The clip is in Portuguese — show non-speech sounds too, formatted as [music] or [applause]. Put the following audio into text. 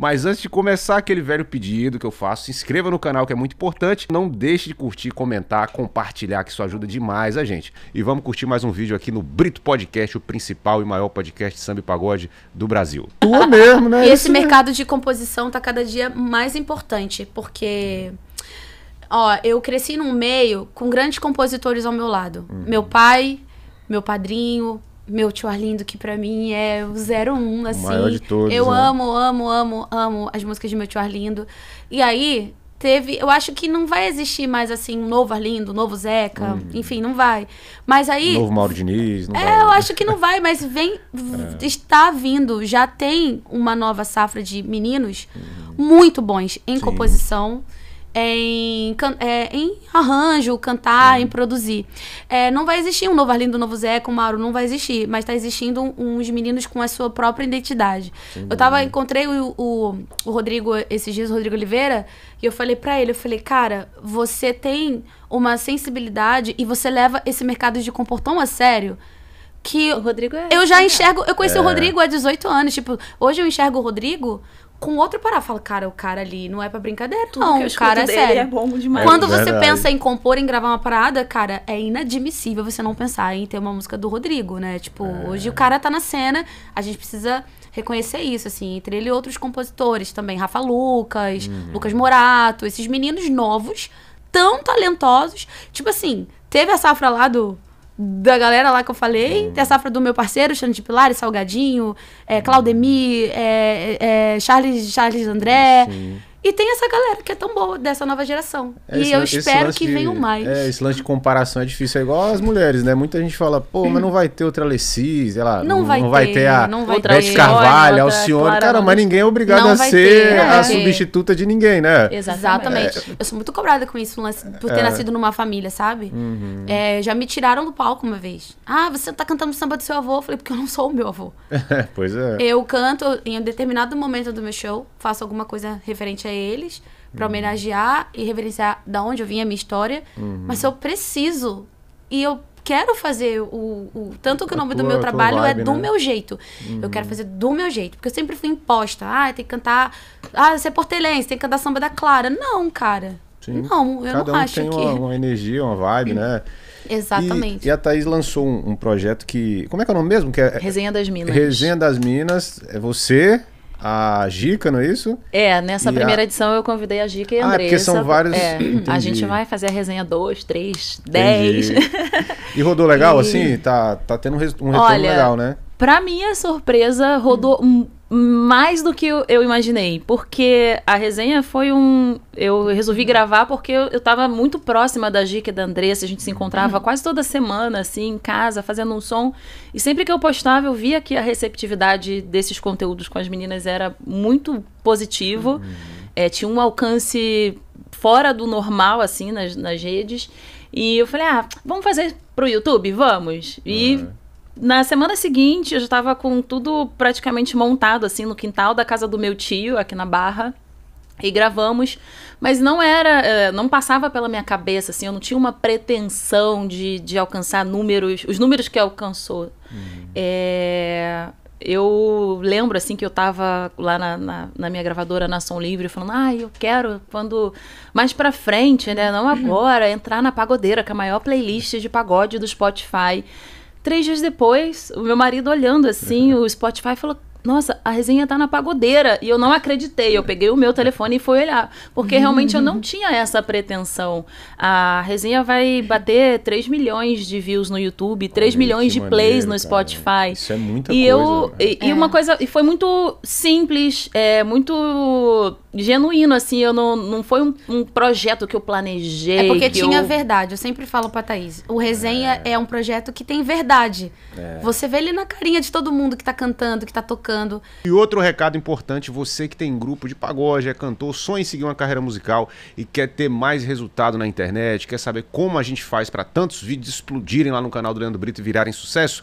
Mas antes de começar, aquele velho pedido que eu faço, se inscreva no canal que é muito importante. Não deixe de curtir, comentar, compartilhar, que isso ajuda demais a gente. E vamos curtir mais um vídeo aqui no Brito Podcast, o principal e maior podcast de samba e pagode do Brasil. Tua mesmo, né? E esse isso mercado mesmo. de composição tá cada dia mais importante, porque ó, eu cresci num meio com grandes compositores ao meu lado. Uhum. Meu pai, meu padrinho, meu tio Arlindo, que pra mim é o 01, assim. O maior de todos, eu né? amo, amo, amo, amo as músicas de meu tio Arlindo. E aí, teve. Eu acho que não vai existir mais assim um novo Arlindo, um novo Zeca, hum. enfim, não vai. Mas aí. Novo Mauro Diniz, não É, vai. eu acho que não vai, mas vem. É. Está vindo. Já tem uma nova safra de meninos hum. muito bons em Sim. composição em, é, em arranjo, cantar, em uhum. produzir. É, não vai existir um novo Arlindo, um novo Zé com Mauro, não vai existir, mas está existindo um, uns meninos com a sua própria identidade. eu tava, encontrei o, o, o, Rodrigo esses dias, o Rodrigo Oliveira, e eu falei para ele, eu falei, cara, você tem uma sensibilidade e você leva esse mercado de compor tão a sério que o Rodrigo é eu já enxergo, eu conheci é. o Rodrigo há 18 anos, tipo, hoje eu enxergo o Rodrigo com outro parar. Fala, cara, o cara ali não é pra brincadeira, Tudo não. o cara é sério. é bom demais. Quando é você pensa em compor, em gravar uma parada, cara, é inadmissível você não pensar em ter uma música do Rodrigo, né? Tipo, é. hoje o cara tá na cena, a gente precisa reconhecer isso, assim, entre ele e outros compositores também, Rafa Lucas, uhum. Lucas Morato, esses meninos novos, tão talentosos. Tipo assim, teve a safra lá do da galera lá que eu falei, tem a safra do meu parceiro, Xande de Pilares, Salgadinho, é, Claudemir, é, é, é Charles, Charles André. Sim. E tem essa galera que é tão boa dessa nova geração. É, e eu espero que de, venham mais. É, esse lance de comparação é difícil. É igual as mulheres, né? Muita gente fala, pô, mas não vai ter outra Alessi, sei lá. Não, não, vai, né? não vai ter, a não Beth Carvalho, a Alcione. Cara, mas ninguém é obrigado a ser ter, a né? substituta de ninguém, né? Exatamente. É, eu sou muito cobrada com isso, por ter é. nascido numa família, sabe? Uhum. É, já me tiraram do palco uma vez. Ah, você tá cantando samba do seu avô. Eu falei, porque eu não sou o meu avô. [laughs] pois é. Eu canto em um determinado momento do meu show, faço alguma coisa referente a até eles para uhum. homenagear e reverenciar da onde eu vim a minha história, uhum. mas eu preciso e eu quero fazer o, o tanto que a o nome tua, do meu trabalho é vibe, é do né? meu jeito. Uhum. Eu quero uhum. fazer do meu jeito, porque eu sempre fui imposta. Ah, tem que cantar, ah, você é portelense, tem que cantar samba da Clara. Não, cara. Sim. Não, eu Cada não um acho tem que uma, uma energia, uma vibe, né? [laughs] Exatamente. E, e, a Thaís lançou um, um, projeto que. Como é que é o nome mesmo? Que é, Resenha das Minas. Resenha das Minas. É você a Gica, não é isso? É, nessa e primeira a... edição eu convidei a Gica e a ah, é Andressa. Ah, porque são vários... É, a gente vai fazer a resenha 2, 3, 10. E rodou legal, e... assim? Tá, tá tendo um, retorno Olha, legal, né? Pra minha surpresa, rodou hum mais do que eu imaginei, porque a resenha foi um. Eu resolvi gravar porque eu, tava muito próxima da Gica e da Andressa, a gente se encontrava uhum. quase toda semana, assim, em casa, fazendo um som. E sempre que eu postava, eu via que a receptividade desses conteúdos com as meninas era muito positivo, uhum. é, tinha um alcance fora do normal, assim, nas, nas redes. E eu falei, ah, vamos fazer pro YouTube? Vamos. E uhum. Na semana seguinte, eu já estava com tudo praticamente montado, assim, no quintal da casa do meu tio, aqui na Barra. E gravamos, mas não era, eh, não passava pela minha cabeça, assim, eu não tinha uma pretensão de, de alcançar números, os números que alcançou. Uhum. É, eu lembro, assim, que eu estava lá na, na, na, minha gravadora na Som Livre, falando, ah, eu quero, quando, mais pra frente, né, não agora, entrar na Pagodeira, que é a maior playlist de pagode do Spotify. Três dias depois, o meu marido olhando assim, [laughs] o Spotify falou: nossa, a resenha tá na pagodeira. E eu não acreditei. Eu peguei o meu telefone e fui olhar. Porque realmente eu não uhum. tinha essa pretensão. A resenha vai bater 3 milhões de views no YouTube, 3 milhões de plays no Spotify. Isso é muita e coisa. Eu, né? e, é. e, uma é. coisa. E foi muito simples, é, muito genuíno, assim, eu não, não foi um, um projeto que eu planejei. É porque tinha eu... verdade, eu sempre falo pra Thaís, o Resenha é, é um projeto que tem verdade. É. Você vê ele na carinha de todo mundo que tá cantando, que tá tocando. E outro recado importante, você que tem grupo de pagode, é cantor, sonha em seguir uma carreira musical e quer ter mais resultado na internet, quer saber como a gente faz para tantos vídeos explodirem lá no canal do Leandro Brito e virarem sucesso,